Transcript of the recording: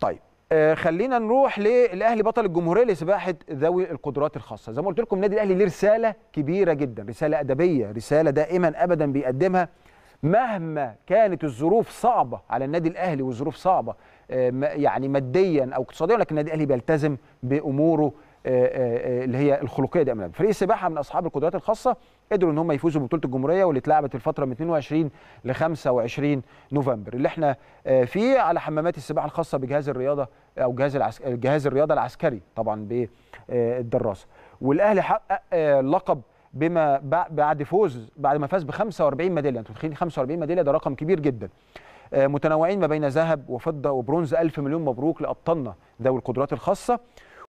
طيب آه، خلينا نروح للاهلي بطل الجمهوريه لسباحه ذوي القدرات الخاصه زي ما قلت لكم النادي الاهلي ليه رساله كبيره جدا رساله ادبيه رساله دائما ابدا بيقدمها مهما كانت الظروف صعبه على النادي الاهلي والظروف صعبه آه، يعني ماديا او اقتصاديا لكن النادي الاهلي بيلتزم باموره آه، آه، آه، اللي هي الخلقيه دي امام فريق السباحه من اصحاب القدرات الخاصه قدروا ان هم يفوزوا ببطوله الجمهوريه واللي اتلعبت في الفتره من 22 ل 25 نوفمبر اللي احنا فيه على حمامات السباحه الخاصه بجهاز الرياضه او جهاز الجهاز جهاز الرياضه العسكري طبعا بالدراسه والاهلي حقق لقب بما بعد فوز بعد ما فاز ب 45 ميداليه انتوا متخيلين 45 ميداليه ده رقم كبير جدا متنوعين ما بين ذهب وفضه وبرونز الف مليون مبروك لابطالنا ذوي القدرات الخاصه